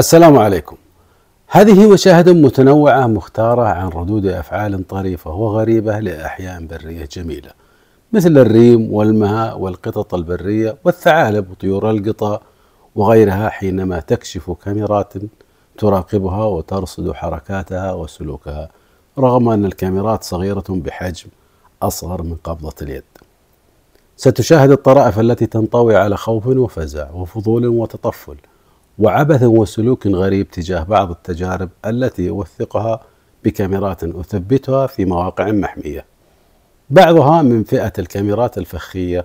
السلام عليكم. هذه مشاهد متنوعة مختارة عن ردود أفعال طريفة وغريبة لأحياء برية جميلة مثل الريم والماء والقطط البرية والثعالب وطيور القطة وغيرها حينما تكشف كاميرات تراقبها وترصد حركاتها وسلوكها رغم أن الكاميرات صغيرة بحجم أصغر من قبضة اليد. ستشاهد الطرائف التي تنطوي على خوف وفزع وفضول وتطفل وعبث وسلوك غريب تجاه بعض التجارب التي أوثقها بكاميرات أثبتها في مواقع محمية بعضها من فئة الكاميرات الفخية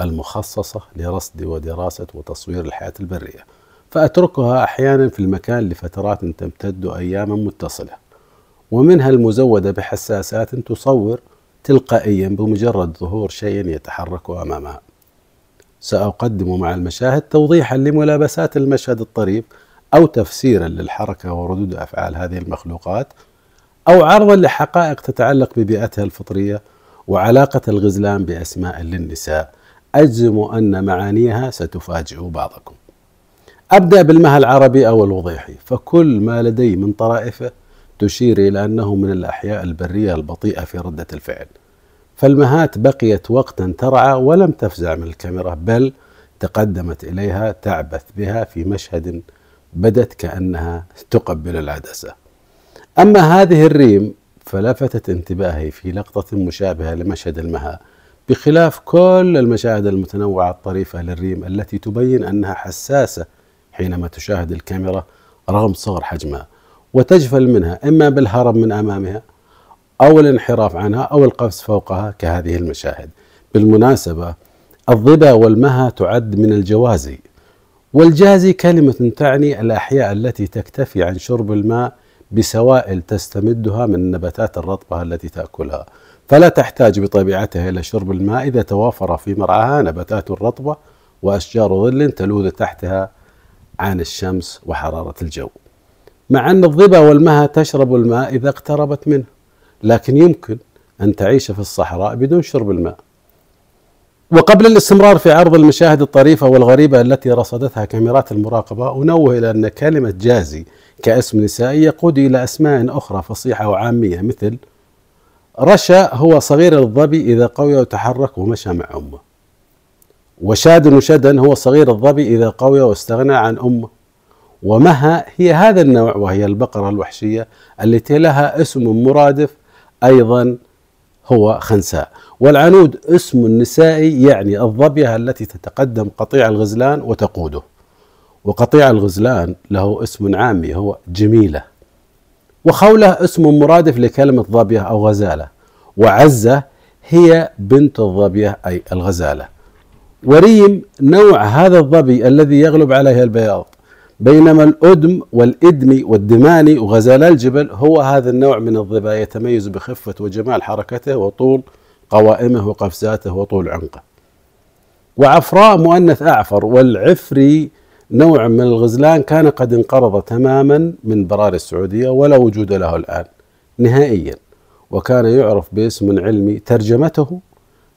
المخصصة لرصد ودراسة وتصوير الحياة البرية فأتركها أحيانا في المكان لفترات تمتد أياما متصلة ومنها المزودة بحساسات تصور تلقائيا بمجرد ظهور شيء يتحرك أمامها سأقدم مع المشاهد توضيحا لملابسات المشهد الطريف أو تفسيرا للحركة وردود أفعال هذه المخلوقات أو عرضا لحقائق تتعلق ببيئتها الفطرية وعلاقة الغزلان بأسماء للنساء أجزم أن معانيها ستفاجئ بعضكم أبدأ بالمها العربي أو الوضيحي فكل ما لدي من طرائفه تشير إلى أنه من الأحياء البرية البطيئة في ردة الفعل فالمهات بقيت وقتا ترعى ولم تفزع من الكاميرا بل تقدمت إليها تعبث بها في مشهد بدت كأنها تقبل العدسة أما هذه الريم فلفتت انتباهي في لقطة مشابهة لمشهد المها بخلاف كل المشاهد المتنوعة الطريفة للريم التي تبين أنها حساسة حينما تشاهد الكاميرا رغم صغر حجمها وتجفل منها إما بالهرب من أمامها أو الانحراف عنها أو القفز فوقها كهذه المشاهد بالمناسبة الظبا والمها تعد من الجوازي والجازي كلمة تعني الأحياء التي تكتفي عن شرب الماء بسوائل تستمدها من النباتات الرطبة التي تأكلها فلا تحتاج بطبيعتها إلى شرب الماء إذا توافر في مرعاها نباتات رطبة وأشجار ظل تلوذ تحتها عن الشمس وحرارة الجو مع أن الظبا والمها تشرب الماء إذا اقتربت منه لكن يمكن أن تعيش في الصحراء بدون شرب الماء وقبل الاستمرار في عرض المشاهد الطريفة والغريبة التي رصدتها كاميرات المراقبة أنوه إلى أن كلمة جازي كاسم نسائي يقود إلى أسماء أخرى فصيحة وعامية مثل رشا هو صغير الظبي إذا قوي وتحرك ومشى مع أمه وشاد وشدا هو صغير الظبي إذا قوي واستغنى عن أمه ومها هي هذا النوع وهي البقرة الوحشية التي لها اسم مرادف أيضا هو خنساء والعنود اسم نسائي يعني الظبية التي تتقدم قطيع الغزلان وتقوده وقطيع الغزلان له اسم عامي هو جميلة وخولة اسم مرادف لكلمة ظبية أو غزالة وعزة هي بنت الظبية أي الغزالة وريم نوع هذا الظبي الذي يغلب عليه البياض بينما الأدم والإدمي والدماني وغزال الجبل هو هذا النوع من الظباء يتميز بخفة وجمال حركته وطول قوائمه وقفزاته وطول عنقه وعفراء مؤنث أعفر والعفري نوع من الغزلان كان قد انقرض تماما من براري السعودية ولا وجود له الآن نهائيا وكان يعرف باسم علمي ترجمته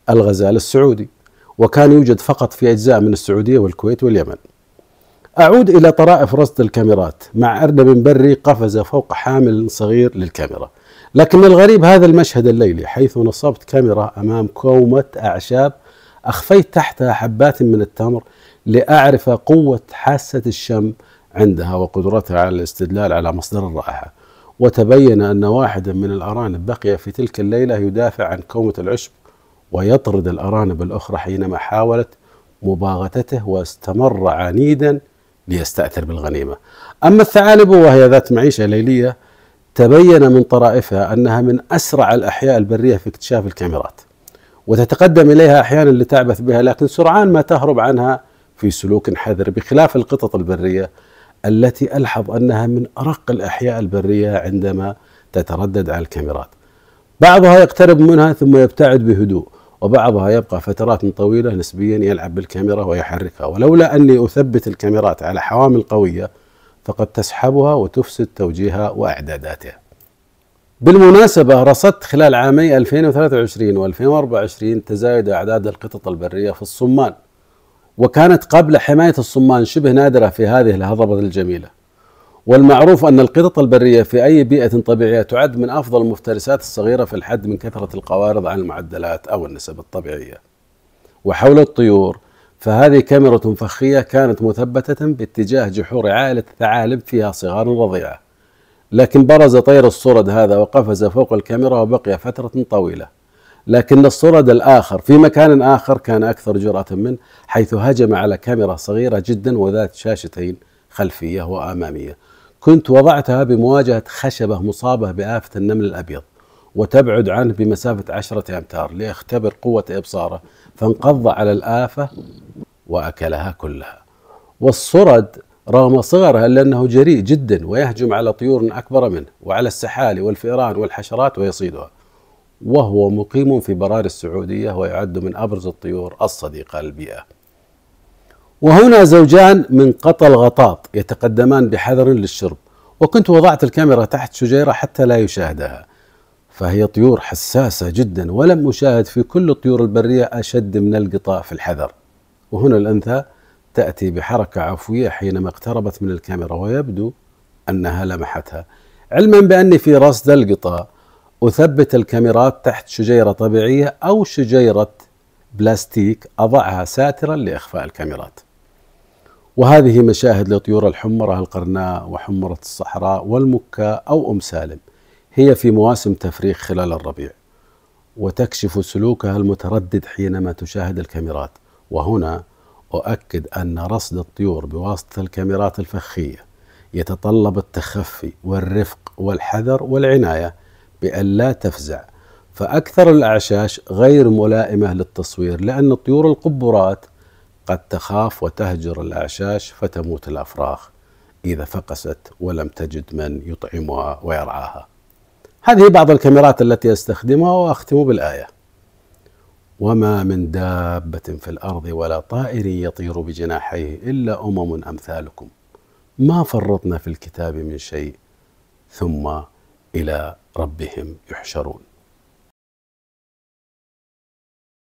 الغزال السعودي وكان يوجد فقط في أجزاء من السعودية والكويت واليمن أعود إلى طرائف رصد الكاميرات مع أرنب بري قفز فوق حامل صغير للكاميرا لكن الغريب هذا المشهد الليلي حيث نصبت كاميرا أمام كومة أعشاب أخفيت تحتها حبات من التمر لأعرف قوة حاسة الشم عندها وقدرتها على الاستدلال على مصدر الرائحة وتبين أن واحدا من الأرانب بقي في تلك الليلة يدافع عن كومة العشب ويطرد الأرانب الأخرى حينما حاولت مباغتته واستمر عنيدا ليستأثر بالغنيمة أما الثعالب وهي ذات معيشة ليلية تبين من طرائفها أنها من أسرع الأحياء البرية في اكتشاف الكاميرات وتتقدم إليها أحيانا لتعبث بها لكن سرعان ما تهرب عنها في سلوك حذر بخلاف القطط البرية التي ألحظ أنها من أرق الأحياء البرية عندما تتردد على الكاميرات بعضها يقترب منها ثم يبتعد بهدوء وبعضها يبقى فترات طويلة نسبيا يلعب بالكاميرا ويحركها ولولا أني أثبت الكاميرات على حوامل قوية فقد تسحبها وتفسد توجيهها وإعداداتها بالمناسبة رصدت خلال عامي 2023 و 2024 تزايد أعداد القطط البرية في الصمان وكانت قبل حماية الصمان شبه نادرة في هذه الهضبة الجميلة والمعروف أن القطط البرية في أي بيئة طبيعية تعد من أفضل المفترسات الصغيرة في الحد من كثرة القوارض عن المعدلات أو النسب الطبيعية وحول الطيور فهذه كاميرا فخية كانت مثبتة باتجاه جحور عائلة ثعالب فيها صغار رضيعة لكن برز طير الصرد هذا وقفز فوق الكاميرا وبقي فترة طويلة لكن الصرد الآخر في مكان آخر كان أكثر جرأة منه حيث هجم على كاميرا صغيرة جدا وذات شاشتين خلفية وأمامية كنت وضعتها بمواجهة خشبة مصابة بآفة النمل الأبيض وتبعد عنه بمسافة عشرة أمتار ليختبر قوة إبصاره فانقض على الآفة وأكلها كلها والصرد رغم صغرها إلا أنه جريء جدا ويهجم على طيور أكبر منه وعلى السحالي والفئران والحشرات ويصيدها وهو مقيم في براري السعودية ويعد من أبرز الطيور الصديقة للبيئة وهنا زوجان من قطى الغطاط يتقدمان بحذر للشرب وكنت وضعت الكاميرا تحت شجيرة حتى لا يشاهدها فهي طيور حساسة جدا ولم أشاهد في كل الطيور البرية أشد من القطاء في الحذر وهنا الأنثى تأتي بحركة عفوية حينما اقتربت من الكاميرا ويبدو أنها لمحتها علما بأني في رصد القطاء أثبت الكاميرات تحت شجيرة طبيعية أو شجيرة بلاستيك أضعها ساترا لإخفاء الكاميرات وهذه مشاهد لطيور الحمرة القرناء وحمرة الصحراء والمكة أو أم سالم هي في مواسم تفريخ خلال الربيع وتكشف سلوكها المتردد حينما تشاهد الكاميرات وهنا أؤكد أن رصد الطيور بواسطة الكاميرات الفخية يتطلب التخفي والرفق والحذر والعناية بأن لا تفزع فأكثر الأعشاش غير ملائمة للتصوير لأن طيور القبرات قد تخاف وتهجر الأعشاش فتموت الأفراخ إذا فقست ولم تجد من يطعمها ويرعاها هذه بعض الكاميرات التي أستخدمها وأختم بالآية وما من دابة في الأرض ولا طائر يطير بجناحيه إلا أمم أمثالكم ما فرطنا في الكتاب من شيء ثم إلى ربهم يحشرون